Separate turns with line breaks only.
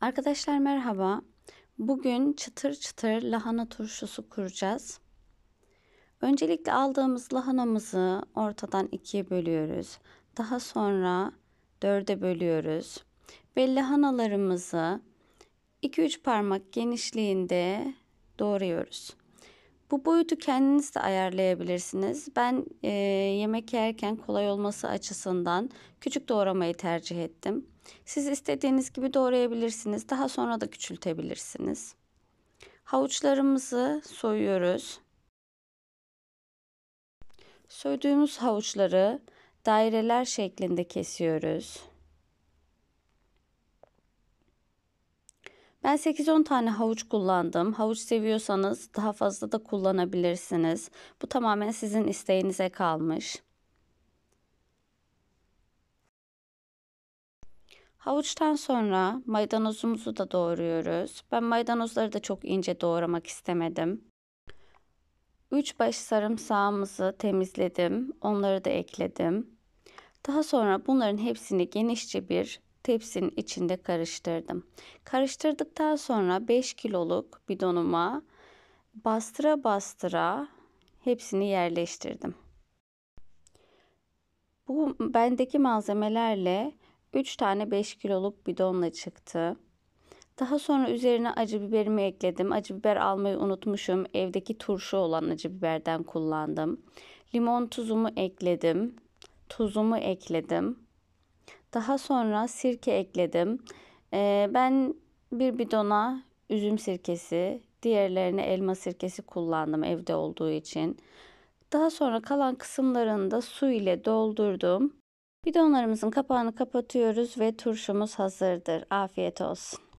Arkadaşlar merhaba. Bugün çıtır çıtır lahana turşusu kuracağız. Öncelikle aldığımız lahanamızı ortadan ikiye bölüyoruz. Daha sonra dörde bölüyoruz. Ve lahanalarımızı 2-3 parmak genişliğinde doğruyoruz. Bu boyutu kendiniz de ayarlayabilirsiniz. Ben e, yemek yerken kolay olması açısından küçük doğramayı tercih ettim. Siz istediğiniz gibi doğrayabilirsiniz. Daha sonra da küçültebilirsiniz. Havuçlarımızı soyuyoruz. Soyduğumuz havuçları daireler şeklinde kesiyoruz. Ben 8-10 tane havuç kullandım. Havuç seviyorsanız daha fazla da kullanabilirsiniz. Bu tamamen sizin isteğinize kalmış. Havuçtan sonra maydanozumuzu da doğruyoruz. Ben maydanozları da çok ince doğramak istemedim. 3 baş sarımsağımızı temizledim. Onları da ekledim. Daha sonra bunların hepsini genişçe bir tepsinin içinde karıştırdım. Karıştırdıktan sonra 5 kiloluk bidonuma bastıra bastıra hepsini yerleştirdim. Bu bendeki malzemelerle 3 tane 5 kiloluk bidonla çıktı. Daha sonra üzerine acı biberimi ekledim. Acı biber almayı unutmuşum. Evdeki turşu olan acı biberden kullandım. Limon tuzumu ekledim. Tuzumu ekledim. Daha sonra sirke ekledim. Ee, ben bir bidona üzüm sirkesi, diğerlerine elma sirkesi kullandım evde olduğu için. Daha sonra kalan kısımlarını da su ile doldurdum. Bidonlarımızın kapağını kapatıyoruz ve turşumuz hazırdır. Afiyet olsun.